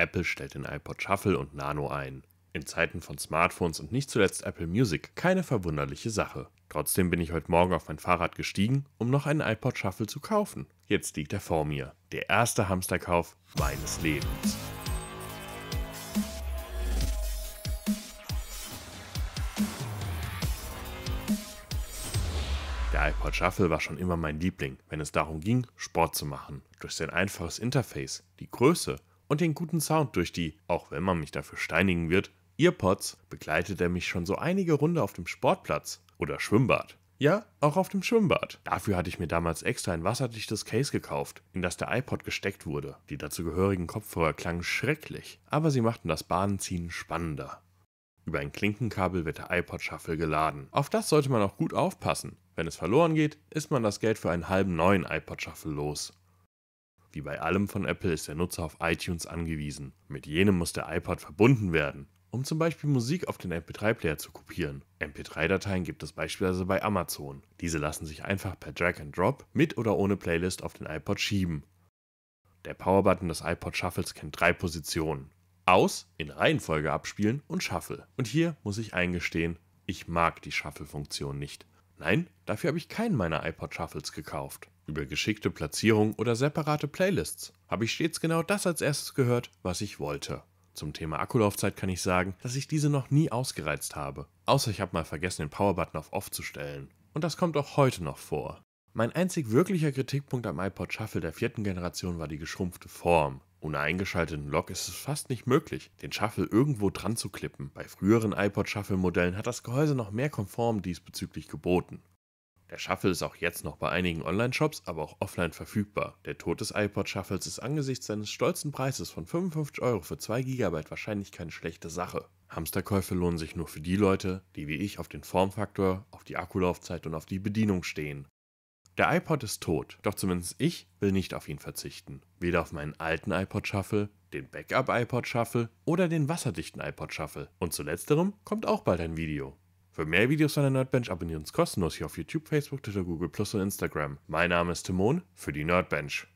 Apple stellt den iPod Shuffle und Nano ein. In Zeiten von Smartphones und nicht zuletzt Apple Music keine verwunderliche Sache. Trotzdem bin ich heute Morgen auf mein Fahrrad gestiegen, um noch einen iPod Shuffle zu kaufen. Jetzt liegt er vor mir. Der erste Hamsterkauf meines Lebens. Der iPod Shuffle war schon immer mein Liebling, wenn es darum ging, Sport zu machen. Durch sein einfaches Interface, die Größe und den guten Sound durch die, auch wenn man mich dafür steinigen wird, Earpods begleitet er mich schon so einige Runde auf dem Sportplatz oder Schwimmbad. Ja, auch auf dem Schwimmbad. Dafür hatte ich mir damals extra ein wasserdichtes Case gekauft, in das der iPod gesteckt wurde. Die dazugehörigen Kopfhörer klangen schrecklich, aber sie machten das Bahnziehen spannender. Über ein Klinkenkabel wird der iPod Shuffle geladen. Auf das sollte man auch gut aufpassen. Wenn es verloren geht, ist man das Geld für einen halben neuen iPod Shuffle los. Wie bei allem von Apple ist der Nutzer auf iTunes angewiesen. Mit jenem muss der iPod verbunden werden, um zum Beispiel Musik auf den MP3-Player zu kopieren. MP3-Dateien gibt es beispielsweise bei Amazon. Diese lassen sich einfach per Drag and Drop mit oder ohne Playlist auf den iPod schieben. Der Powerbutton des iPod Shuffles kennt drei Positionen. Aus, in Reihenfolge abspielen und Shuffle. Und hier muss ich eingestehen, ich mag die Shuffle-Funktion nicht. Nein, dafür habe ich keinen meiner iPod Shuffles gekauft. Über geschickte Platzierung oder separate Playlists habe ich stets genau das als erstes gehört, was ich wollte. Zum Thema Akkulaufzeit kann ich sagen, dass ich diese noch nie ausgereizt habe. Außer ich habe mal vergessen, den Power-Button auf Off zu stellen. Und das kommt auch heute noch vor. Mein einzig wirklicher Kritikpunkt am iPod Shuffle der vierten Generation war die geschrumpfte Form. Ohne eingeschalteten Lock ist es fast nicht möglich, den Shuffle irgendwo dran zu klippen. Bei früheren iPod Shuffle Modellen hat das Gehäuse noch mehr Konform diesbezüglich geboten. Der Shuffle ist auch jetzt noch bei einigen Online-Shops, aber auch offline verfügbar. Der Tod des iPod Shuffles ist angesichts seines stolzen Preises von 55 Euro für 2 GB wahrscheinlich keine schlechte Sache. Hamsterkäufe lohnen sich nur für die Leute, die wie ich auf den Formfaktor, auf die Akkulaufzeit und auf die Bedienung stehen. Der iPod ist tot, doch zumindest ich will nicht auf ihn verzichten. Weder auf meinen alten iPod Shuffle, den Backup iPod Shuffle oder den wasserdichten iPod Shuffle. Und zu letzterem kommt auch bald ein Video. Für mehr Videos von der Nerdbench abonniert uns kostenlos hier auf YouTube, Facebook, Twitter, Google Plus und Instagram. Mein Name ist Timon für die Nerdbench.